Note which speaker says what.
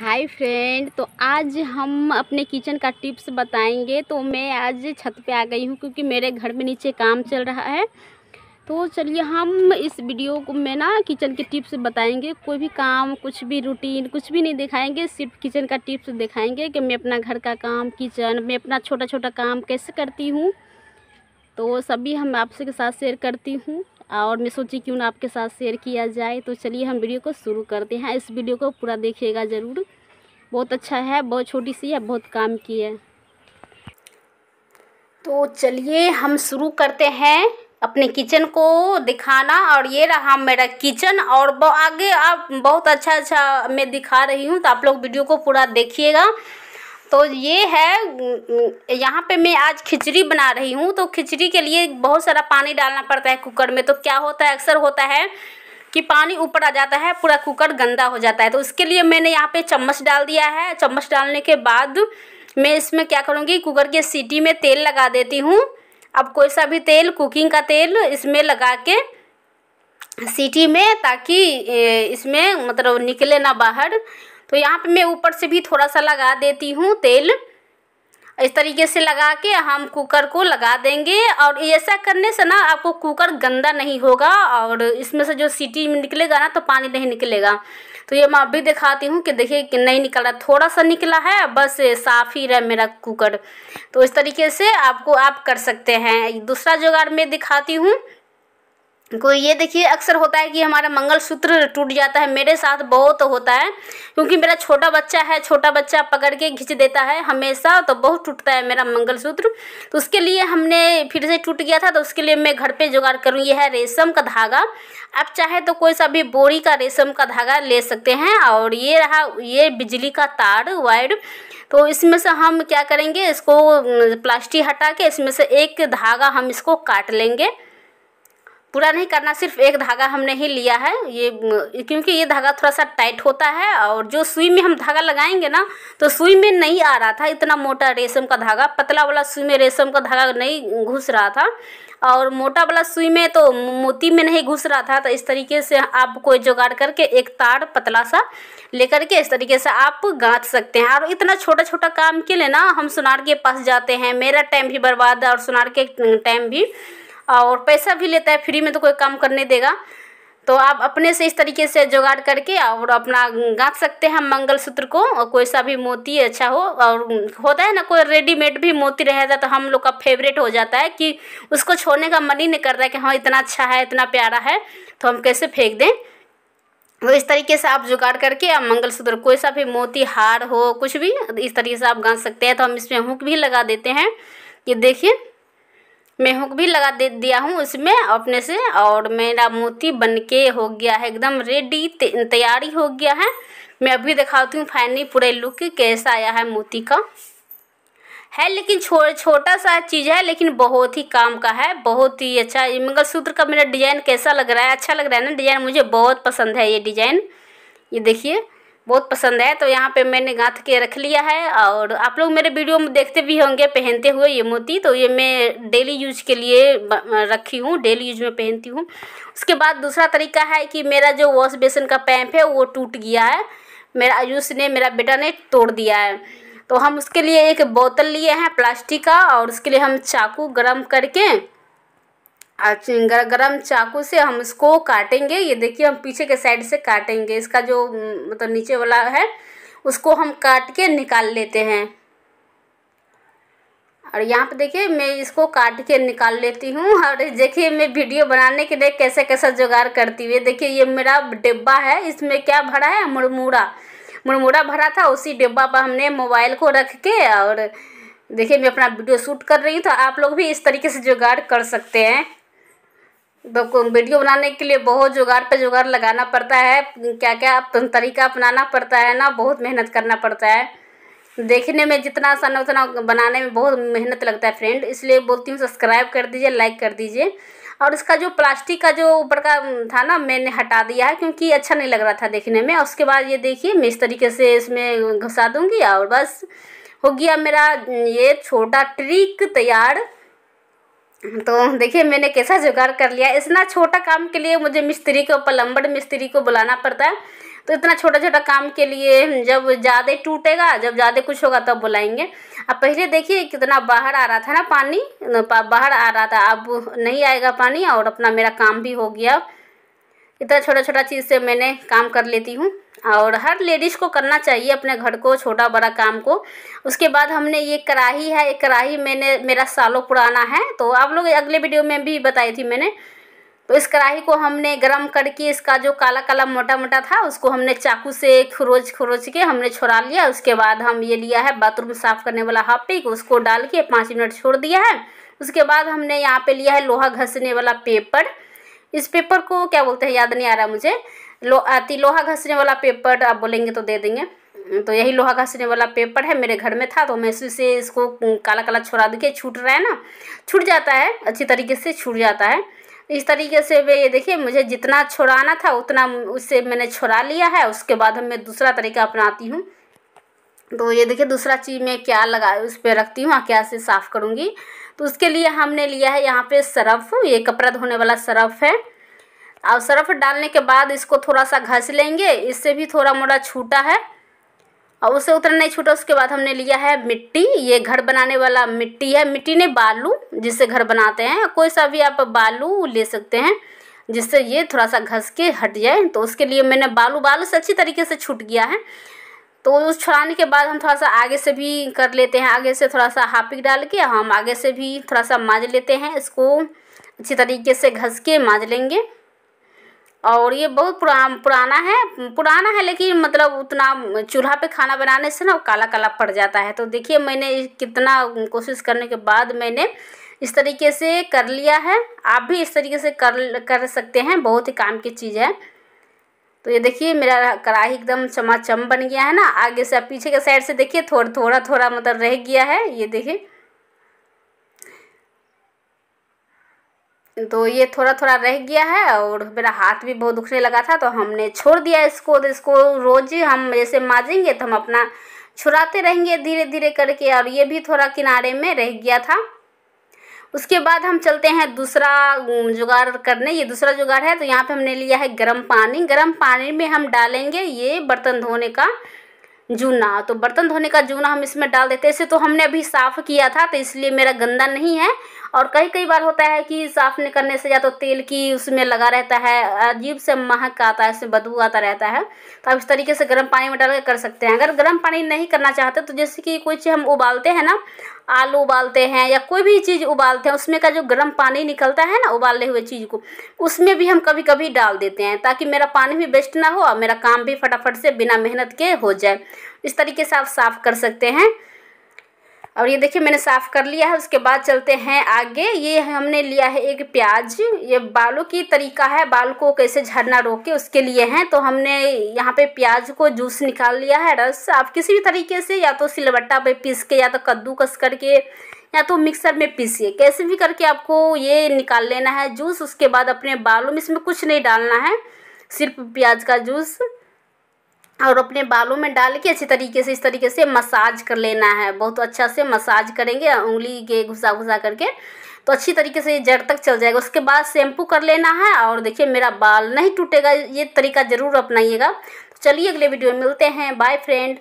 Speaker 1: hi friend तो आज हम अपने किचन का टिप्स बताएंगे तो मैं आज छत पे आ गई हूँ क्योंकि मेरे घर में नीचे काम चल रहा है तो चलिए हम इस वीडियो को में ना किचन के टिप्स बताएंगे कोई भी काम कुछ भी रूटीन कुछ भी नहीं दिखाएंगे सिर्फ किचन का टिप्स दिखाएंगे कि मैं अपना घर का काम किचन मैं अपना छोटा छोटा काम कैसे करती हूँ तो सभी हम आपसे के साथ शेयर करती हूँ और मैं सोची क्यों ना आपके साथ शेयर किया जाए तो चलिए हम वीडियो को शुरू करते हैं इस वीडियो को पूरा देखिएगा ज़रूर बहुत अच्छा है बहुत छोटी सी है बहुत काम की है तो चलिए हम शुरू करते हैं अपने किचन को दिखाना और ये रहा मेरा किचन और आगे आप बहुत अच्छा अच्छा मैं दिखा रही हूँ तो आप लोग वीडियो को पूरा देखिएगा तो ये है यहाँ पे मैं आज खिचड़ी बना रही हूँ तो खिचड़ी के लिए बहुत सारा पानी डालना पड़ता है कुकर में तो क्या होता है अक्सर होता है कि पानी ऊपर आ जाता है पूरा कुकर गंदा हो जाता है तो उसके लिए मैंने यहाँ पे चम्मच डाल दिया है चम्मच डालने के बाद मैं इसमें क्या करूँगी कुकर के सीटी में तेल लगा देती हूँ अब कोई सा भी तेल कुकिंग का तेल इसमें लगा के सीटी में ताकि इसमें मतलब निकले ना बाहर तो यहाँ पे मैं ऊपर से भी थोड़ा सा लगा देती हूँ तेल इस तरीके से लगा के हम कुकर को लगा देंगे और ऐसा करने से ना आपको कुकर गंदा नहीं होगा और इसमें से जो सीटी निकलेगा ना तो पानी नहीं निकलेगा तो ये मैं अभी दिखाती हूँ कि देखिए कि नहीं निकल रहा थोड़ा सा निकला है बस साफ ही रहा मेरा कुकर तो इस तरीके से आपको आप कर सकते हैं दूसरा जुगाड़ मैं दिखाती हूँ कोई ये देखिए अक्सर होता है कि हमारा मंगलसूत्र टूट जाता है मेरे साथ बहुत होता है क्योंकि मेरा छोटा बच्चा है छोटा बच्चा पकड़ के खींच देता है हमेशा तो बहुत टूटता है मेरा मंगलसूत्र तो उसके लिए हमने फिर से टूट गया था तो उसके लिए मैं घर पे जुगाड़ करूँ यह है रेशम का धागा आप चाहे तो कोई सा भी बोरी का रेशम का धागा ले सकते हैं और ये रहा ये बिजली का तार वायर तो इसमें से हम क्या करेंगे इसको प्लास्टिक हटा के इसमें से एक धागा हम इसको काट लेंगे पूरा नहीं करना सिर्फ एक धागा हमने ही लिया है ये क्योंकि ये धागा थोड़ा सा टाइट होता है और जो सुई में हम धागा लगाएंगे ना तो सुई में नहीं आ रहा था इतना मोटा रेशम का धागा पतला वाला सुई में रेशम का धागा नहीं घुस रहा था और मोटा वाला सुई में तो मोती में नहीं घुस रहा था तो इस तरीके से आप कोई जुगाड़ करके एक तार पतला सा लेकर के इस तरीके से आप गाँथ सकते हैं और इतना छोटा छोटा काम के लिए ना हम सुनार के पास जाते हैं मेरा टाइम भी बर्बाद है और सुनार के टाइम भी और पैसा भी लेता है फ्री में तो कोई काम करने देगा तो आप अपने से इस तरीके से जुगाड़ करके और अपना गाँथ सकते हैं मंगलसूत्र को और कोई सा भी मोती अच्छा हो और होता है ना कोई रेडीमेड भी मोती है तो हम लोग का फेवरेट हो जाता है कि उसको छोड़ने का मन ही नहीं करता है कि हाँ इतना अच्छा है इतना प्यारा है तो हम कैसे फेंक दें तो इस तरीके से आप जुगाड़ करके आप मंगलसूत्र कोई सा भी मोती हार हो कुछ भी इस तरीके से आप गाँथ सकते हैं तो हम इसमें हुक भी लगा देते हैं ये देखिए मैं हुक भी लगा दे दिया हूँ उसमें अपने से और मेरा मोती बन के हो गया है एकदम रेडी तैयारी हो गया है मैं अभी दिखाती हूँ फाइनली पूरे लुक कैसा आया है मोती का है लेकिन छो छोटा सा चीज़ है लेकिन बहुत ही काम का है बहुत ही अच्छा सूत्र का मेरा डिज़ाइन कैसा लग रहा है अच्छा लग रहा है ना डिज़ाइन मुझे बहुत पसंद है ये डिज़ाइन ये देखिए बहुत पसंद है तो यहाँ पे मैंने गाँथ के रख लिया है और आप लोग मेरे वीडियो में देखते भी होंगे पहनते हुए ये मोती तो ये मैं डेली यूज के लिए रखी हूँ डेली यूज में पहनती हूँ उसके बाद दूसरा तरीका है कि मेरा जो वॉश बेसन का पैंप है वो टूट गया है मेरा आयुष ने मेरा बेटा ने तोड़ दिया है तो हम उसके लिए एक बोतल लिए हैं प्लास्टिक का और उसके लिए हम चाकू गर्म करके गरम चाकू से हम इसको काटेंगे ये देखिए हम पीछे के साइड से काटेंगे इसका जो मतलब नीचे वाला है उसको हम काट के निकाल लेते हैं और यहाँ पे देखिए मैं इसको काट के निकाल लेती हूँ और देखिए मैं वीडियो बनाने के लिए कैसे कैसा जुगाड़ करती हुई देखिए ये मेरा डिब्बा है इसमें क्या भरा है मुरमुरा मुरमुरा भरा था उसी डिब्बा पर हमने मोबाइल को रख के और देखिए मैं अपना वीडियो शूट कर रही हूँ तो आप लोग भी इस तरीके से जुगाड़ कर सकते हैं तो वीडियो बनाने के लिए बहुत जुगाड़ पे जुगाड़ लगाना पड़ता है क्या क्या तरीका अपनाना पड़ता है ना बहुत मेहनत करना पड़ता है देखने में जितना आसान है उतना बनाने में बहुत मेहनत लगता है फ्रेंड इसलिए बोलती हूँ सब्सक्राइब कर दीजिए लाइक कर दीजिए और इसका जो प्लास्टिक का जो ऊपर का था ना मैंने हटा दिया है क्योंकि अच्छा नहीं लग रहा था देखने में उसके बाद ये देखिए मैं इस तरीके से इसमें घुसा दूँगी और बस हो गया मेरा ये छोटा ट्रिक तैयार तो देखिए मैंने कैसा जुगाड़ कर लिया इतना छोटा काम के लिए मुझे मिस्त्री को पलम्बर मिस्त्री को बुलाना पड़ता है तो इतना छोटा छोटा काम के लिए जब ज़्यादा टूटेगा जब ज़्यादा कुछ होगा तब तो बुलाएंगे अब पहले देखिए कितना बाहर आ रहा था ना पानी बाहर आ रहा था अब नहीं आएगा पानी और अपना मेरा काम भी हो गया इतना छोटा छोटा चीज़ से मैंने काम कर लेती हूँ और हर लेडीज़ को करना चाहिए अपने घर को छोटा बड़ा काम को उसके बाद हमने ये कढ़ाई है ये कढ़ाई मैंने मेरा सालों पुराना है तो आप लोग अगले वीडियो में भी बताई थी मैंने तो इस कढ़ाई को हमने गरम करके इसका जो काला काला मोटा मोटा था उसको हमने चाकू से खुरोच खुरोच के हमने छोड़ा लिया उसके बाद हम ये लिया है बाथरूम साफ़ करने वाला पिक उसको डाल के पाँच मिनट छोड़ दिया है उसके बाद हमने यहाँ पे लिया है लोहा घसने वाला पेपर इस पेपर को क्या बोलते हैं याद नहीं आ रहा मुझे लो अति लोहा घसने वाला पेपर आप बोलेंगे तो दे देंगे तो यही लोहा घसने वाला पेपर है मेरे घर में था तो मैं इसी से इसको काला काला छोड़ा देखिए छूट रहा है ना छूट जाता है अच्छी तरीके से छूट जाता है इस तरीके से वे ये देखिए मुझे जितना छोड़ाना था उतना उससे मैंने छोड़ा लिया है उसके बाद हम मैं दूसरा तरीका अपनाती हूँ तो ये देखिए दूसरा चीज़ मैं क्या लगा उस पर रखती हूँ क्या से साफ़ करूँगी तो उसके लिए हमने लिया है यहाँ पे सरफ़ ये कपड़ा धोने वाला सरफ़ है और सर्फ डालने के बाद इसको थोड़ा सा घस लेंगे इससे भी थोड़ा मोड़ा छूटा है और उसे उतना नहीं छूटा उसके बाद हमने लिया है मिट्टी ये घर बनाने वाला मिट्टी है मिट्टी ने बालू जिससे घर बनाते हैं कोई सा भी आप बालू ले सकते हैं जिससे ये थोड़ा सा घस के हट जाए तो उसके लिए मैंने बालू बालू से अच्छी तरीके से छूट गया है तो उस छुड़ाने के बाद हम थोड़ा सा आगे से भी कर लेते हैं आगे से थोड़ा सा हापिक डाल के हम आगे से भी थोड़ा सा माँज लेते हैं इसको अच्छी तरीके से घस के माज लेंगे और ये बहुत पुरा पुराना है पुराना है लेकिन मतलब उतना चूल्हा पे खाना बनाने से ना काला काला पड़ जाता है तो देखिए मैंने कितना कोशिश करने के बाद मैंने इस तरीके से कर लिया है आप भी इस तरीके से कर कर सकते हैं बहुत ही काम की चीज़ है तो ये देखिए मेरा कढ़ाई एकदम चमाचम बन गया है ना आगे से पीछे के साइड से देखिए थोड़ा थोड़ा थोड़ा मतलब रह गया है ये देखिए तो ये थोड़ा थोड़ा रह गया है और मेरा हाथ भी बहुत दुखने लगा था तो हमने छोड़ दिया इसको तो इसको रोज़ ही हम जैसे माजेंगे तो हम अपना छुड़ाते रहेंगे धीरे धीरे करके और ये भी थोड़ा किनारे में रह गया था उसके बाद हम चलते हैं दूसरा जुगाड़ करने ये दूसरा जुगाड़ है तो यहाँ पे हमने लिया है गर्म पानी गर्म पानी में हम डालेंगे ये बर्तन धोने का जूना तो बर्तन धोने का जूना हम इसमें डाल देते हैं इसे तो हमने अभी साफ़ किया था तो इसलिए मेरा गंदा नहीं है और कई कई बार होता है कि साफ नहीं करने से या तो तेल की उसमें लगा रहता है अजीब से महक आता है इसमें बदबू आता रहता है तो आप इस तरीके से गर्म पानी में डाल कर कर सकते हैं अगर गर्म पानी नहीं करना चाहते तो जैसे कि कोई चीज़ हम उबालते हैं ना आलू उबालते हैं या कोई भी चीज़ उबालते हैं उसमें का जो गर्म पानी निकलता है ना उबाले हुए चीज़ को उसमें भी हम कभी कभी डाल देते हैं ताकि मेरा पानी भी वेस्ट ना हो और मेरा काम भी फटाफट से बिना मेहनत के हो जाए इस तरीके से आप साफ़ कर सकते हैं और ये देखिए मैंने साफ़ कर लिया है उसके बाद चलते हैं आगे ये हमने लिया है एक प्याज ये बालों की तरीका है बाल को कैसे झरना रोके उसके लिए हैं तो हमने यहाँ पे प्याज को जूस निकाल लिया है रस आप किसी भी तरीके से या तो सिलबट्टा पे पीस के या तो कद्दू कस करके या तो मिक्सर में पीसिए कैसे भी करके आपको ये निकाल लेना है जूस उसके बाद अपने बालों में इसमें कुछ नहीं डालना है सिर्फ प्याज का जूस और अपने बालों में डाल के अच्छे तरीके से इस तरीके से मसाज कर लेना है बहुत अच्छा से मसाज करेंगे उंगली के घुसा घुसा करके तो अच्छी तरीके से ये जड़ तक चल जाएगा उसके बाद शैम्पू कर लेना है और देखिए मेरा बाल नहीं टूटेगा ये तरीका ज़रूर अपनाइएगा तो चलिए अगले वीडियो में मिलते हैं बाय फ्रेंड